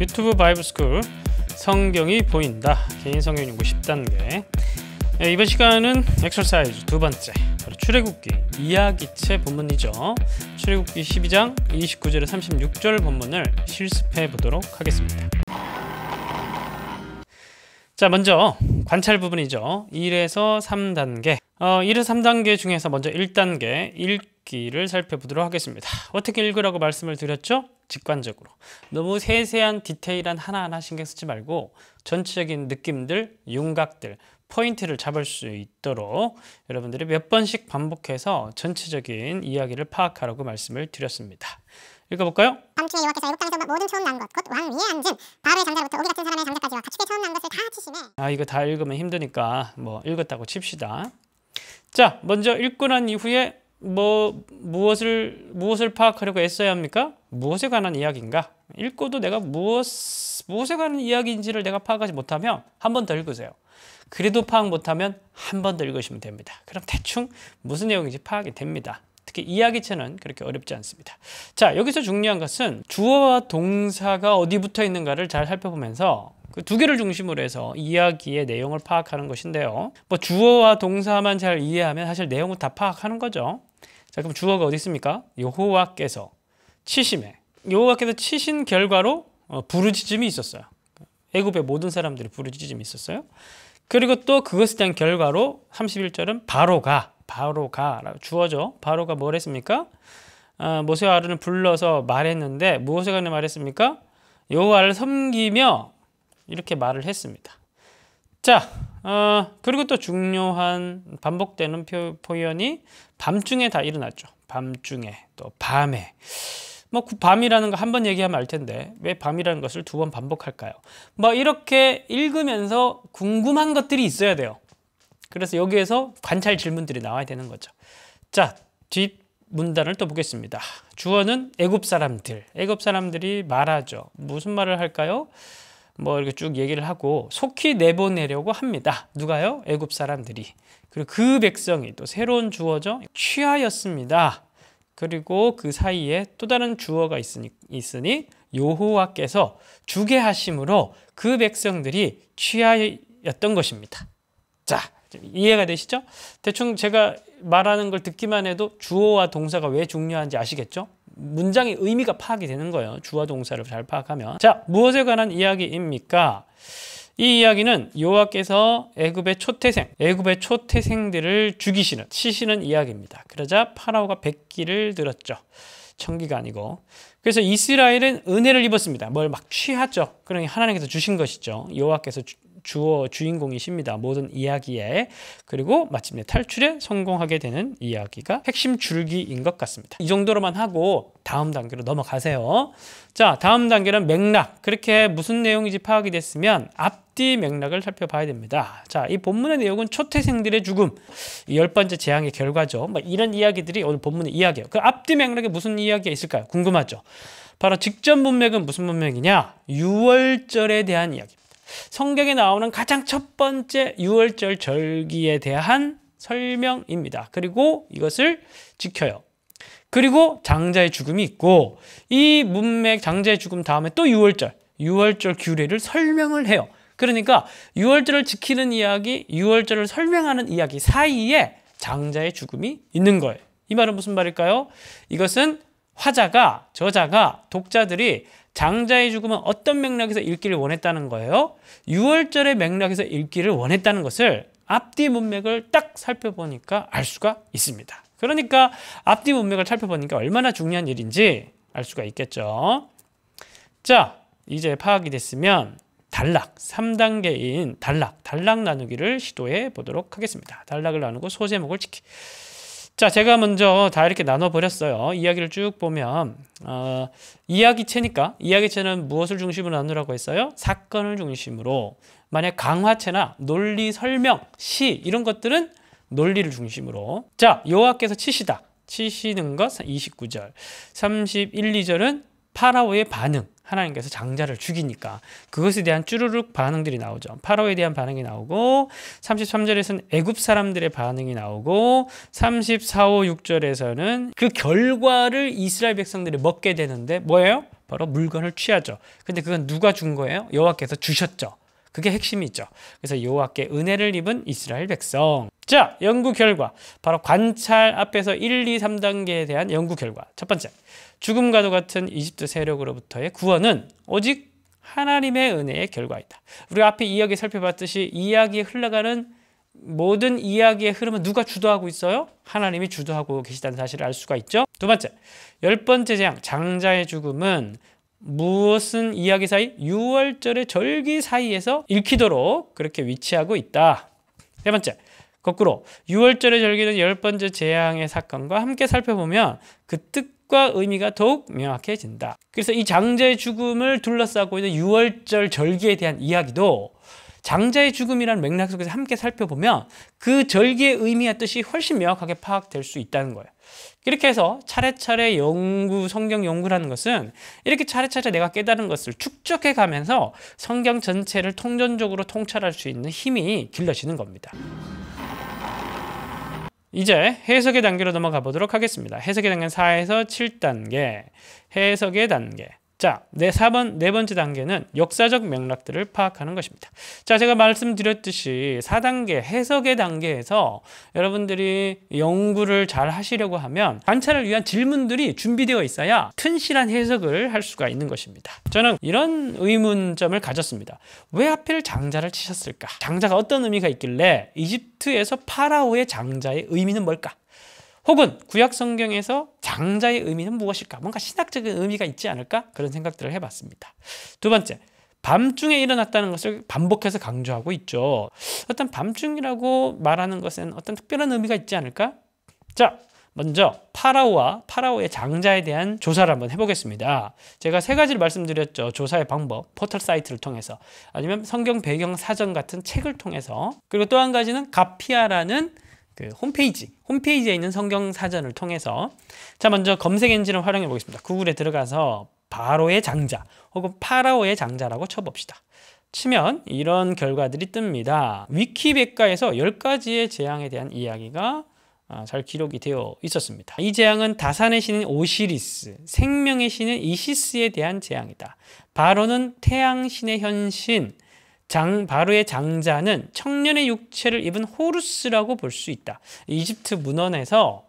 유튜브 바이브스쿨 성경이 보인다 개인 성경 연0단계 네, 이번 시간은 엑설사이즈 두 번째 바로 출애굽기 이야기체 본문이죠 출애굽기 12장 29절에 36절 본문을 실습해 보도록 하겠습니다 자 먼저 관찰 부분이죠 1에서 3단계 어, 1에서 3단계 중에서 먼저 1단계 읽기를 살펴보도록 하겠습니다. 어떻게 읽으라고 말씀을 드렸죠? 직관적으로. 너무 세세한 디테일한 하나하나 신경 쓰지 말고 전체적인 느낌들, 윤곽들, 포인트를 잡을 수 있도록 여러분들이 몇 번씩 반복해서 전체적인 이야기를 파악하라고 말씀을 드렸습니다. 읽어볼까요? 밤중에 여호와께서 애국땅에서 모든 처음 난 것, 곧왕 위에 앉은 바로의 장자로부터 오기 같은 사람의 장자까지와 가축의 처음 난 것을 다 치시네. 아 이거 다 읽으면 힘드니까 뭐 읽었다고 칩시다. 자 먼저 읽고 난 이후에 뭐 무엇을 무엇을 파악하려고 애써야 합니까? 무엇에 관한 이야기인가? 읽고도 내가 무엇 무엇에 관한 이야기인지를 내가 파악하지 못하면 한 번 더 읽으세요. 그래도 파악 못하면 한 번 더 읽으시면 됩니다. 그럼 대충 무슨 내용인지 파악이 됩니다. 특히 이야기체는 그렇게 어렵지 않습니다. 자, 여기서 중요한 것은 주어와 동사가 어디 붙어 있는가를 잘 살펴보면서 그두 개를 중심으로 해서 이야기의 내용을 파악하는 것인데요. 뭐 주어와 동사만 잘 이해하면 사실 내용은 다 파악하는 거죠. 자 그럼 주어가 어디 있습니까? 여호와께서 치심에 여호와께서 치신 결과로 어, 부르짖음이 있었어요. 애굽의 모든 사람들이 부르짖음이 있었어요. 그리고 또 그것에 대한 결과로 31절은 바로가 바로가 주어죠. 바로가 뭘 했습니까? 아, 모세와 아론을 불러서 말했는데 무엇에 관해 말했습니까? 여호와를 섬기며 이렇게 말을 했습니다. 자, 어, 그리고 또 중요한 반복되는 표, 현이 밤중에 다 일어났죠. 밤중에, 또 밤에. 뭐 밤이라는 거 한 번 얘기하면 알 텐데 왜 밤이라는 것을 두 번 반복할까요? 뭐 이렇게 읽으면서 궁금한 것들이 있어야 돼요. 그래서 여기에서 관찰 질문들이 나와야 되는 거죠. 자, 뒷 문단을 또 보겠습니다. 주어는 애굽 사람들. 애굽 사람들이 말하죠. 무슨 말을 할까요? 뭐 이렇게 쭉 얘기를 하고 속히 내보내려고 합니다. 누가요? 애굽 사람들이. 그리고 그 백성이 또 새로운 주어죠. 취하였습니다. 그리고 그 사이에 또 다른 주어가 있으니, 있으니 여호와께서 주게 하심으로 그 백성들이 취하였던 것입니다. 자, 이해가 되시죠? 대충 제가 말하는 걸 듣기만 해도 주어와 동사가 왜 중요한지 아시겠죠? 문장의 의미가 파악이 되는 거예요. 주어 동사를 잘 파악하면. 자, 무엇에 관한 이야기입니까? 이 이야기는 여호와께서 애굽의 초태생, 애굽의 초태생들을 죽이시는, 치시는 이야기입니다. 그러자 파라오가 백기를 들었죠. 천기가 아니고. 그래서 이스라엘은 은혜를 입었습니다. 뭘 막 취하죠. 그러니 하나님께서 주신 것이죠. 여호와께서 주어 주인공이십니다. 모든 이야기에 그리고 마침내 탈출에 성공하게 되는 이야기가 핵심 줄기인 것 같습니다. 이 정도로만 하고 다음 단계로 넘어가세요. 자 다음 단계는 맥락 그렇게 무슨 내용인지 파악이 됐으면 앞뒤 맥락을 살펴봐야 됩니다. 자 이 본문의 내용은 초태생들의 죽음 열 번째 재앙의 결과죠. 막 뭐 이런 이야기들이 오늘 본문의 이야기예요. 그 앞뒤 맥락에 무슨 이야기가 있을까요? 궁금하죠. 바로 직전 문맥은 무슨 문맥이냐? 유월절에 대한 이야기. 성경에 나오는 가장 첫 번째 유월절 절기에 대한 설명입니다. 그리고 이것을 지켜요. 그리고 장자의 죽음이 있고 이 문맥 장자의 죽음 다음에 또 유월절, 유월절 규례를 설명을 해요. 그러니까 유월절을 지키는 이야기, 유월절을 설명하는 이야기 사이에 장자의 죽음이 있는 거예요. 이 말은 무슨 말일까요? 이것은 화자가 저자가 독자들이 장자의 죽음은 어떤 맥락에서 읽기를 원했다는 거예요? 6월절의 맥락에서 읽기를 원했다는 것을 앞뒤 문맥을 딱 살펴보니까 알 수가 있습니다. 그러니까 앞뒤 문맥을 살펴보니까 얼마나 중요한 일인지 알 수가 있겠죠. 자, 이제 파악이 됐으면 단락, 3단계인 단락, 단락 나누기를 시도해 보도록 하겠습니다. 단락을 나누고 소제목을 지키. 자, 제가 먼저 다 이렇게 나눠버렸어요. 이야기를 쭉 보면, 어, 이야기체니까, 이야기체는 무엇을 중심으로 나누라고 했어요? 사건을 중심으로. 만약 강화체나 논리 설명, 시, 이런 것들은 논리를 중심으로. 자, 여호께서 치시다. 치시는 것 29절. 31, 2절은 파라오의 반응 하나님께서 장자를 죽이니까 그것에 대한 쭈르륵 반응들이 나오죠. 파라오에 대한 반응이 나오고 33절에서는 애굽 사람들의 반응이 나오고 34, 호 6절에서는 그 결과를 이스라엘 백성들이 먹게 되는데 뭐예요? 바로 물건을 취하죠. 근데 그건 누가 준 거예요? 여호와께서 주셨죠. 그게 핵심이죠. 그래서 여호와께 은혜를 입은 이스라엘 백성. 자, 연구 결과. 바로 관찰 앞에서 1, 2, 3단계에 대한 연구 결과. 첫 번째. 죽음과도 같은 이집트 세력으로부터의 구원은 오직 하나님의 은혜의 결과이다. 우리가 앞에 이야기 살펴봤듯이 이야기에 흘러가는 모든 이야기의 흐름은 누가 주도하고 있어요? 하나님이 주도하고 계시다는 사실을 알 수가 있죠. 두 번째, 열 번째 재앙, 장자의 죽음은 무엇은 이야기 사이 6월절의 절기 사이에서 읽히도록 그렇게 위치하고 있다. 세 번째, 거꾸로 6월절의 절기는 열 번째 재앙의 사건과 함께 살펴보면 그뜻 뜻과 의미가 더욱 명확해진다. 그래서 이 장자의 죽음을 둘러싸고 있는 6월절 절기에 대한 이야기도 장자의 죽음이라는 맥락 속에서 함께 살펴보면 그 절기의 의미와 뜻이 훨씬 명확하게 파악될 수 있다는 거예요. 이렇게 해서 차례차례 연구, 성경 연구라는 것은 이렇게 차례차례 내가 깨달은 것을 축적해 가면서 성경 전체를 통전적으로 통찰할 수 있는 힘이 길러지는 겁니다. 이제 해석의 단계로 넘어가 보도록 하겠습니다. 해석의 단계 4에서 7단계, 해석의 단계. 자, 네, 4번, 네 번째 단계는 역사적 맥락들을 파악하는 것입니다. 자, 제가 말씀드렸듯이 4단계, 해석의 단계에서 여러분들이 연구를 잘 하시려고 하면 관찰을 위한 질문들이 준비되어 있어야 튼실한 해석을 할 수가 있는 것입니다. 저는 이런 의문점을 가졌습니다. 왜 하필 장자를 치셨을까? 장자가 어떤 의미가 있길래 이집트에서 파라오의 장자의 의미는 뭘까? 혹은 구약 성경에서 장자의 의미는 무엇일까? 뭔가 신학적인 의미가 있지 않을까? 그런 생각들을 해봤습니다. 두 번째, 밤중에 일어났다는 것을 반복해서 강조하고 있죠. 어떤 밤중이라고 말하는 것은 어떤 특별한 의미가 있지 않을까? 자, 먼저 파라오와 파라오의 장자에 대한 조사를 한번 해보겠습니다. 제가 세 가지를 말씀드렸죠. 조사의 방법, 포털 사이트를 통해서 아니면 성경 배경 사전 같은 책을 통해서 그리고 또 한 가지는 가피아라는 그 홈페이지, 홈페이지에 있는 성경 사전을 통해서 자 먼저 검색 엔진을 활용해 보겠습니다. 구글에 들어가서 바로의 장자 혹은 파라오의 장자라고 쳐봅시다. 치면 이런 결과들이 뜹니다. 위키백과에서 10가지의 재앙에 대한 이야기가 아, 잘 기록이 되어 있었습니다. 이 재앙은 다산의 신인 오시리스, 생명의 신인 이시스에 대한 재앙이다. 바로는 태양신의 현신, 장, 바로의 장자는 청년의 육체를 입은 호루스라고 볼 수 있다. 이집트 문헌에서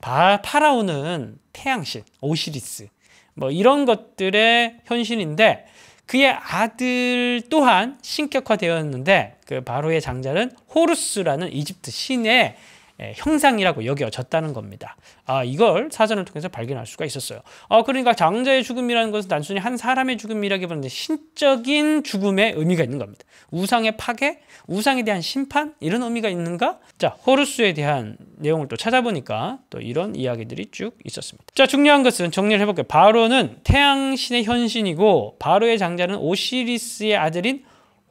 바, 파라오는 태양신, 오시리스, 뭐 이런 것들의 현신인데 그의 아들 또한 신격화되었는데 그 바로의 장자는 호루스라는 이집트 신의 예, 형상이라고 여겨졌다는 겁니다. 아, 이걸 사전을 통해서 발견할 수가 있었어요. 아, 그러니까 장자의 죽음이라는 것은 단순히 한 사람의 죽음이라기보다는 신적인 죽음의 의미가 있는 겁니다. 우상의 파괴, 우상에 대한 심판 이런 의미가 있는가? 자, 호루스에 대한 내용을 또 찾아보니까 또 이런 이야기들이 쭉 있었습니다. 자, 중요한 것은 정리를 해볼게요. 바로는 태양신의 현신이고 바로의 장자는 오시리스의 아들인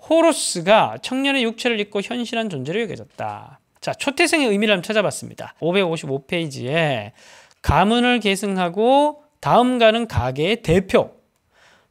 호로스가 청년의 육체를 입고 현실한 존재로 여겨졌다. 자, 초태생의 의미를 한번 찾아봤습니다. 555페이지에 가문을 계승하고 다음 가는 가계의 대표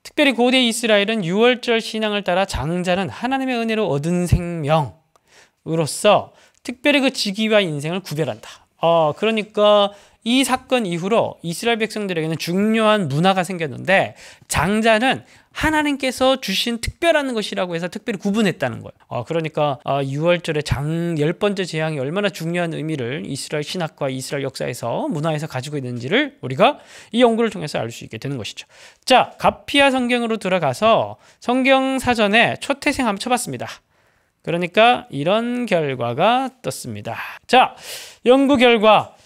특별히 고대 이스라엘은 유월절 신앙을 따라 장자는 하나님의 은혜로 얻은 생명으로서 특별히 그 직위와 인생을 구별한다. 어, 그러니까 이 사건 이후로 이스라엘 백성들에게는 중요한 문화가 생겼는데 장자는 하나님께서 주신 특별한 것이라고 해서 특별히 구분했다는 거예요. 어, 그러니까 6월절의 어, 장 열번째 재앙이 얼마나 중요한 의미를 이스라엘 신학과 이스라엘 역사에서 문화에서 가지고 있는지를 우리가 이 연구를 통해서 알 수 있게 되는 것이죠. 자, 가피아 성경으로 들어가서 성경 사전에 초태생 한번 쳐봤습니다. 그러니까 이런 결과가 떴습니다. 자, 연구 결과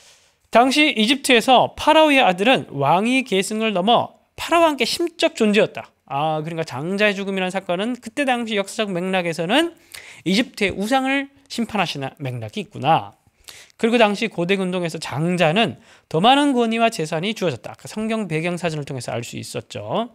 당시 이집트에서 파라오의 아들은 왕위 계승을 넘어 파라오한테 심적 존재였다. 아, 그러니까 장자의 죽음이라는 사건은 그때 당시 역사적 맥락에서는 이집트의 우상을 심판하시는 맥락이 있구나. 그리고 당시 고대 운동에서 장자는 더 많은 권위와 재산이 주어졌다. 그 성경 배경 사진을 통해서 알 수 있었죠.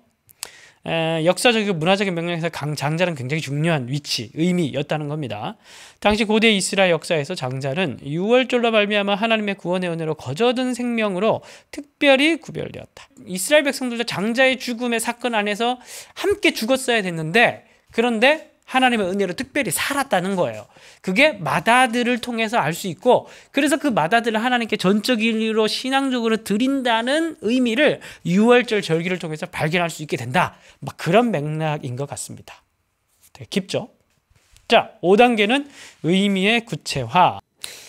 역사적이고 문화적인 맥락에서 강, 장자는 굉장히 중요한 위치, 의미였다는 겁니다. 당시 고대 이스라엘 역사에서 장자는 유월절로 발미암아 하나님의 구원의 은혜로 거저든 생명으로 특별히 구별되었다. 이스라엘 백성들도 장자의 죽음의 사건 안에서 함께 죽었어야 됐는데 그런데 하나님의 은혜로 특별히 살았다는 거예요. 그게 마다들을 통해서 알 수 있고 그래서 그 마다들을 하나님께 전적 인리로 신앙적으로 드린다는 의미를 유월절 절기를 통해서 발견할 수 있게 된다. 막 그런 맥락인 것 같습니다. 되게 깊죠? 자, 5단계는 의미의 구체화.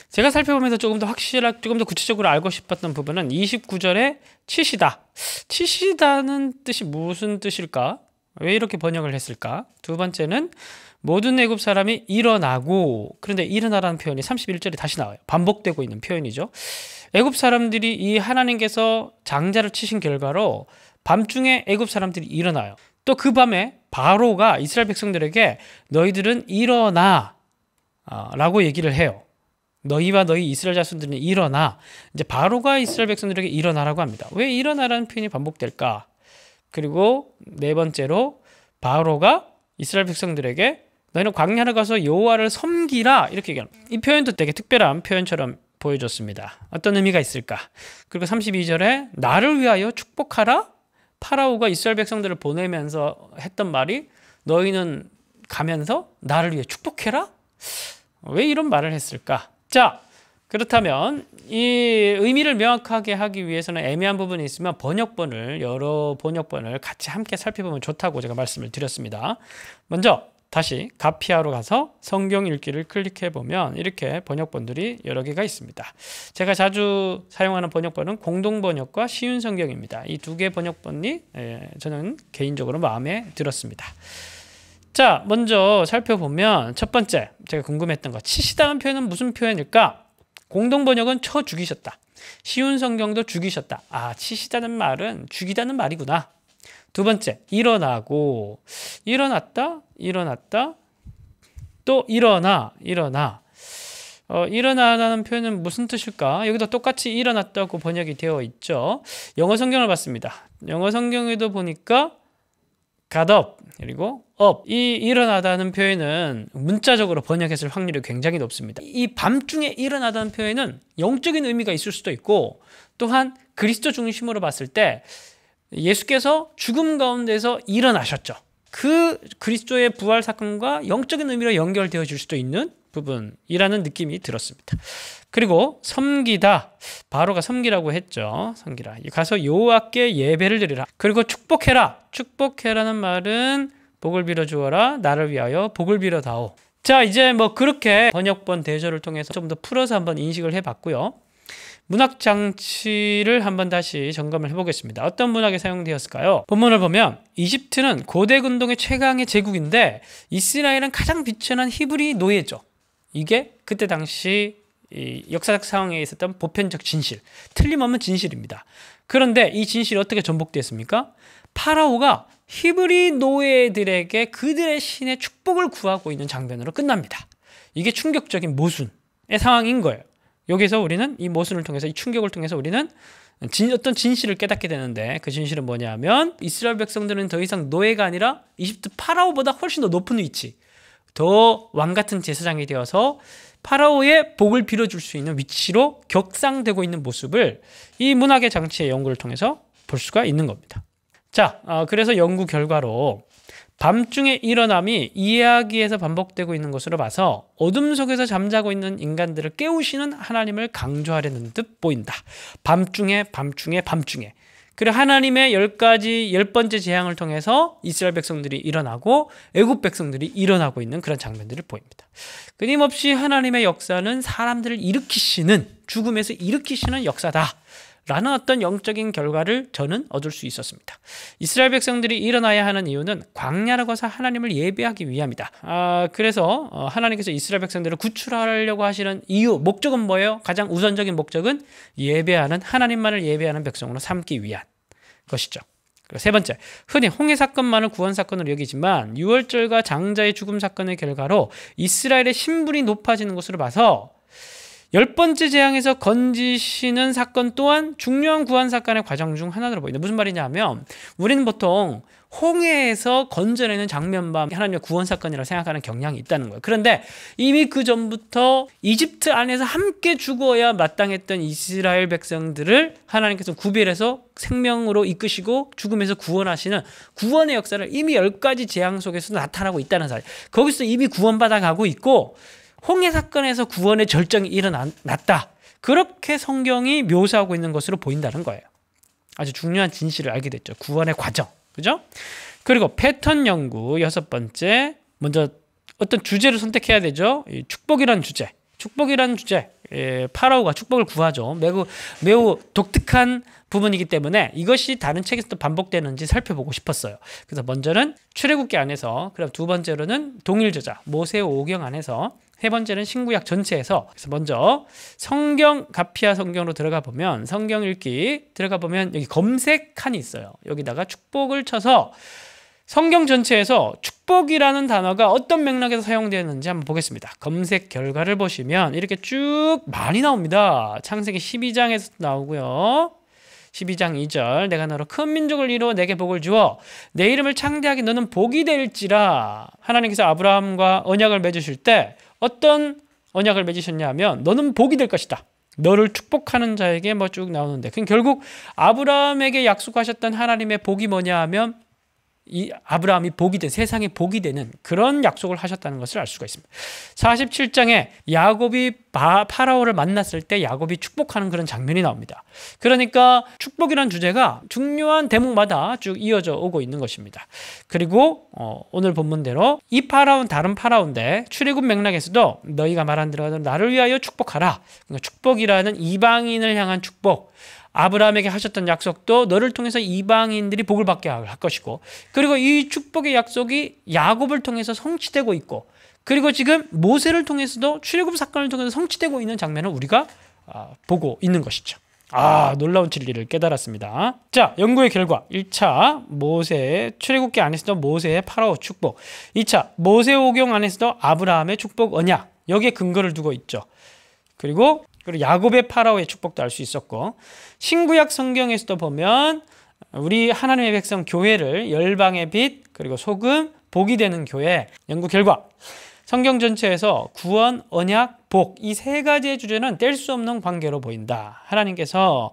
제가 살펴보면서 조금 더 확실하게 조금 더 구체적으로 알고 싶었던 부분은 29절에 치시다. 치시다는 뜻이 무슨 뜻일까? 왜 이렇게 번역을 했을까? 두 번째는 모든 애굽 사람이 일어나고 그런데 일어나라는 표현이 31절에 다시 나와요. 반복되고 있는 표현이죠. 애굽 사람들이 이 하나님께서 장자를 치신 결과로 밤중에 애굽 사람들이 일어나요. 또 그 밤에 바로가 이스라엘 백성들에게 너희들은 일어나 아, 라고 얘기를 해요. 너희와 너희 이스라엘 자손들은 일어나. 이제 바로가 이스라엘 백성들에게 일어나라고 합니다. 왜 일어나라는 표현이 반복될까? 그리고 네 번째로 바로가 이스라엘 백성들에게 너희는 광야를 가서 여호와를 섬기라 이렇게 얘기합니다. 이 표현도 되게 특별한 표현처럼 보여줬습니다. 어떤 의미가 있을까? 그리고 32절에 나를 위하여 축복하라 파라오가 이스라엘 백성들을 보내면서 했던 말이 너희는 가면서 나를 위해 축복해라? 왜 이런 말을 했을까? 자, 그렇다면 이 의미를 명확하게 하기 위해서는 애매한 부분이 있으면 번역본을 여러 번역본을 같이 함께 살펴보면 좋다고 제가 말씀을 드렸습니다. 먼저 다시 가피아로 가서 성경 읽기를 클릭해 보면 이렇게 번역본들이 여러 개가 있습니다. 제가 자주 사용하는 번역본은 공동번역과 쉬운 성경입니다. 이 두 개 번역본이 예, 저는 개인적으로 마음에 들었습니다. 자, 먼저 살펴보면 첫 번째 제가 궁금했던 것 치시다는 표현은 무슨 표현일까? 공동번역은 쳐 죽이셨다. 쉬운 성경도 죽이셨다. 아, 치시다는 말은 죽이다는 말이구나. 두 번째, 일어나고, 일어났다, 일어났다, 또 일어나, 일어나. 어, 일어나라는 표현은 무슨 뜻일까? 여기도 똑같이 일어났다고 번역이 되어 있죠. 영어 성경을 봤습니다. 영어 성경에도 보니까 got up 그리고 up 이 일어나다는 표현은 문자적으로 번역했을 확률이 굉장히 높습니다. 이 밤중에 일어나다는 표현은 영적인 의미가 있을 수도 있고 또한 그리스도 중심으로 봤을 때 예수께서 죽음 가운데서 일어나셨죠. 그 그리스도의 부활 사건과 영적인 의미로 연결되어 질 수도 있는 부분이라는 느낌이 들었습니다. 그리고 섬기다 바로가 섬기라고 했죠. 섬기라. 가서 여호와께 예배를 드리라. 그리고 축복해라. 축복해라는 말은 복을 빌어 주어라. 나를 위하여 복을 빌어 다오. 자, 이제 뭐 그렇게 번역본 대조를 통해서 좀 더 풀어서 한번 인식을 해 봤고요. 문학 장치를 한번 다시 점검을 해보겠습니다. 어떤 문학에 사용되었을까요? 본문을 보면 이집트는 고대 근동의 최강의 제국인데 이스라엘은 가장 비천한 히브리 노예죠. 이게 그때 당시 역사적 상황에 있었던 보편적 진실, 틀림없는 진실입니다. 그런데 이 진실이 어떻게 전복됐습니까? 파라오가 히브리 노예들에게 그들의 신의 축복을 구하고 있는 장면으로 끝납니다. 이게 충격적인 모순의 상황인 거예요. 여기서 우리는 이 모순을 통해서 이 충격을 통해서 우리는 진, 어떤 진실을 깨닫게 되는데 그 진실은 뭐냐면 이스라엘 백성들은 더 이상 노예가 아니라 이집트 파라오보다 훨씬 더 높은 위치 더 왕같은 제사장이 되어서 파라오의 복을 빌어줄 수 있는 위치로 격상되고 있는 모습을 이 문학의 장치의 연구를 통해서 볼 수가 있는 겁니다. 자, 어, 그래서 연구 결과로 밤중에 일어남이 이야기에서 반복되고 있는 것으로 봐서 어둠 속에서 잠자고 있는 인간들을 깨우시는 하나님을 강조하려는 듯 보인다. 밤중에 밤중에 밤중에 그리고 하나님의 열 가지 열 번째 재앙을 통해서 이스라엘 백성들이 일어나고 애굽 백성들이 일어나고 있는 그런 장면들을 보입니다. 끊임없이 하나님의 역사는 사람들을 일으키시는 죽음에서 일으키시는 역사다. 라는 어떤 영적인 결과를 저는 얻을 수 있었습니다. 이스라엘 백성들이 일어나야 하는 이유는 광야로 가서 하나님을 예배하기 위함이다. 아, 그래서 어, 하나님께서 이스라엘 백성들을 구출하려고 하시는 이유, 목적은 뭐예요? 가장 우선적인 목적은 예배하는 하나님만을 예배하는 백성으로 삼기 위한 것이죠. 세 번째, 흔히 홍해 사건만을 구원 사건으로 여기지만 유월절과 장자의 죽음 사건의 결과로 이스라엘의 신분이 높아지는 것으로 봐서 열 번째 재앙에서 건지시는 사건 또한 중요한 구원 사건의 과정 중 하나로 보인다. 무슨 말이냐 하면 우리는 보통 홍해에서 건져내는 장면만 하나님의 구원 사건이라고 생각하는 경향이 있다는 거예요. 그런데 이미 그 전부터 이집트 안에서 함께 죽어야 마땅했던 이스라엘 백성들을 하나님께서 구별해서 생명으로 이끄시고 죽음에서 구원하시는 구원의 역사를 이미 열 가지 재앙 속에서 나타나고 있다는 사실. 거기서 이미 구원받아 가고 있고 홍해 사건에서 구원의 절정이 일어났다. 그렇게 성경이 묘사하고 있는 것으로 보인다는 거예요. 아주 중요한 진실을 알게 됐죠. 구원의 과정. 그죠? 그리고 패턴 연구 여섯 번째 먼저 어떤 주제를 선택해야 되죠. 축복이라는 주제. 축복이라는 주제. 예, 파라오가 축복을 구하죠. 매우 매우 독특한 부분이기 때문에 이것이 다른 책에서도 반복되는지 살펴보고 싶었어요. 그래서 먼저는 출애굽기 안에서 그럼 두 번째로는 동일 저자 모세 오경 안에서 세 번째는 신구약 전체에서 그래서 먼저 성경 가피아 성경으로 들어가 보면 성경 읽기 들어가 보면 여기 검색 칸이 있어요. 여기다가 축복을 쳐서 성경 전체에서 축복이라는 단어가 어떤 맥락에서 사용되었는지 한번 보겠습니다. 검색 결과를 보시면 이렇게 쭉 많이 나옵니다. 창세기 12장에서 나오고요. 12장 2절 내가 너로 큰 민족을 이루어 내게 복을 주어 내 이름을 창대하게 너는 복이 될지라 하나님께서 아브라함과 언약을 맺으실 때 어떤 언약을 맺으셨냐 하면 너는 복이 될 것이다. 너를 축복하는 자에게 뭐 쭉 나오는데 그 결국 아브라함에게 약속하셨던 하나님의 복이 뭐냐 하면 이 아브라함이 복이 된 세상에 복이 되는 그런 약속을 하셨다는 것을 알 수가 있습니다. 47장에 야곱이 바, 파라오를 만났을 때 야곱이 축복하는 그런 장면이 나옵니다. 그러니까 축복이란 주제가 중요한 대목마다 쭉 이어져 오고 있는 것입니다. 그리고 어, 오늘 본문대로 이 파라온 다른 파라온데 출애굽 맥락에서도 너희가 말한 대로 나를 위하여 축복하라. 그러니까 축복이라는 이방인을 향한 축복 아브라함에게 하셨던 약속도 너를 통해서 이방인들이 복을 받게 할 것이고 그리고 이 축복의 약속이 야곱을 통해서 성취되고 있고 그리고 지금 모세를 통해서도 출애굽 사건을 통해서 성취되고 있는 장면을 우리가 아, 보고 있는 것이죠. 아, 아 놀라운 진리를 깨달았습니다. 자 연구의 결과 1차 모세 출애굽기 안에서도 모세의 파라오 축복 2차 모세 오경 안에서도 아브라함의 축복 언약 여기에 근거를 두고 있죠. 그리고 그리고 야곱의 파라오의 축복도 알 수 있었고 신구약 성경에서도 보면 우리 하나님의 백성 교회를 열방의 빛 그리고 소금 복이 되는 교회 연구 결과 성경 전체에서 구원, 언약, 복 이 세 가지의 주제는 뗄 수 없는 관계로 보인다. 하나님께서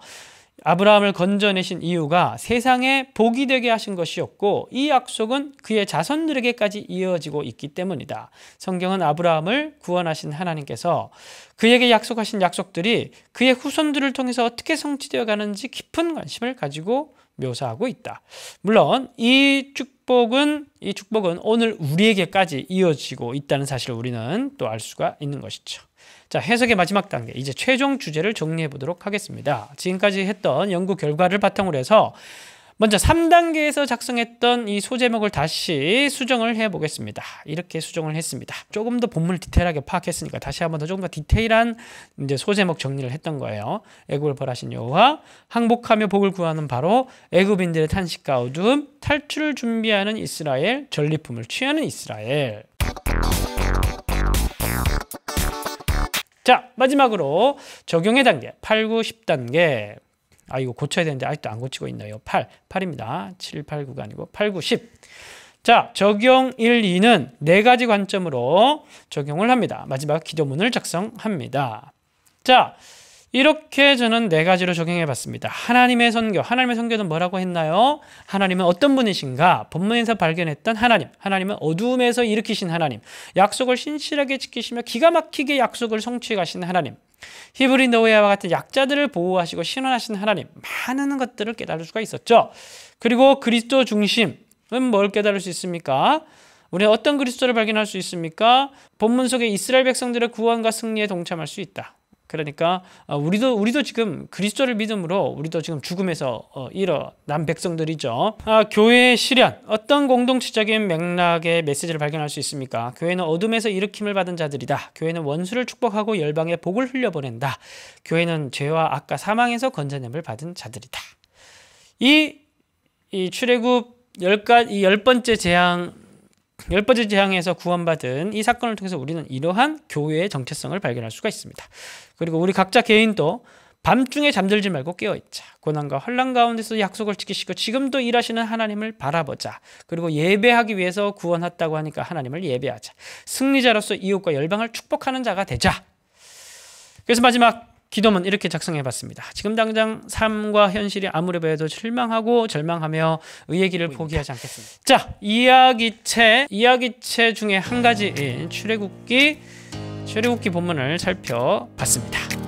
아브라함을 건져내신 이유가 세상에 복이 되게 하신 것이었고 이 약속은 그의 자손들에게까지 이어지고 있기 때문이다. 성경은 아브라함을 구원하신 하나님께서 그에게 약속하신 약속들이 그의 후손들을 통해서 어떻게 성취되어 가는지 깊은 관심을 가지고 묘사하고 있다. 물론 이 축복은 이 축복은 오늘 우리에게까지 이어지고 있다는 사실을 우리는 또 알 수가 있는 것이죠. 자, 해석의 마지막 단계. 이제 최종 주제를 정리해 보도록 하겠습니다. 지금까지 했던 연구 결과를 바탕으로 해서 먼저 3단계에서 작성했던 이 소제목을 다시 수정을 해보겠습니다. 이렇게 수정을 했습니다. 조금 더 본문을 디테일하게 파악했으니까 다시 한번 더 조금 더 디테일한 이제 소제목 정리를 했던 거예요. 애굽을 벌하신 여호와 항복하며 복을 구하는 바로 애굽인들의 탄식과 어둠 탈출을 준비하는 이스라엘 전리품을 취하는 이스라엘 자 마지막으로 적용의 단계 8, 9, 10단계 아 이거 고쳐야 되는데 아직도 안 고치고 있나요? 8, 8입니다. 7, 8, 9가 아니고 8, 9, 10. 자, 적용 1, 2는 네 가지 관점으로 적용을 합니다. 마지막 기도문을 작성합니다. 자, 이렇게 저는 네 가지로 적용해 봤습니다. 하나님의 선교. 하나님의 선교는 뭐라고 했나요? 하나님은 어떤 분이신가? 본문에서 발견했던 하나님. 하나님은 어둠에서 일으키신 하나님. 약속을 신실하게 지키시며 기가 막히게 약속을 성취하신 하나님. 히브리 노예와 같은 약자들을 보호하시고 신원하신 하나님. 많은 것들을 깨달을 수가 있었죠. 그리고 그리스도 중심은 뭘 깨달을 수 있습니까? 우리는 어떤 그리스도를 발견할 수 있습니까? 본문 속에 이스라엘 백성들의 구원과 승리에 동참할 수 있다. 그러니까 어, 우리도 우리도 지금 그리스도를 믿음으로 우리도 지금 죽음에서 어, 일어난 백성들이죠. 아, 교회의 실현 어떤 공동체적인 맥락의 메시지를 발견할 수 있습니까? 교회는 어둠에서 일으킴을 받은 자들이다. 교회는 원수를 축복하고 열방에 복을 흘려보낸다. 교회는 죄와 악과 사망에서 건져냄을 받은 자들이다. 이, 이 출애굽 열가 이열 번째 재앙 열 번째 재앙에서 구원받은 이 사건을 통해서 우리는 이러한 교회의 정체성을 발견할 수가 있습니다. 그리고 우리 각자 개인도 밤중에 잠들지 말고 깨어있자. 고난과 혼란 가운데서 약속을 지키시고 지금도 일하시는 하나님을 바라보자. 그리고 예배하기 위해서 구원했다고 하니까 하나님을 예배하자. 승리자로서 이웃과 열방을 축복하는 자가 되자. 그래서 마지막 기도문 이렇게 작성해 봤습니다. 지금 당장 삶과 현실이 아무리 보도 실망하고 절망하며 의의 길을 포기하지 않겠습니다. 자, 이야기체 이야기체 중에 한 가지인 출애굽기 출애굽기 본문을 살펴봤습니다.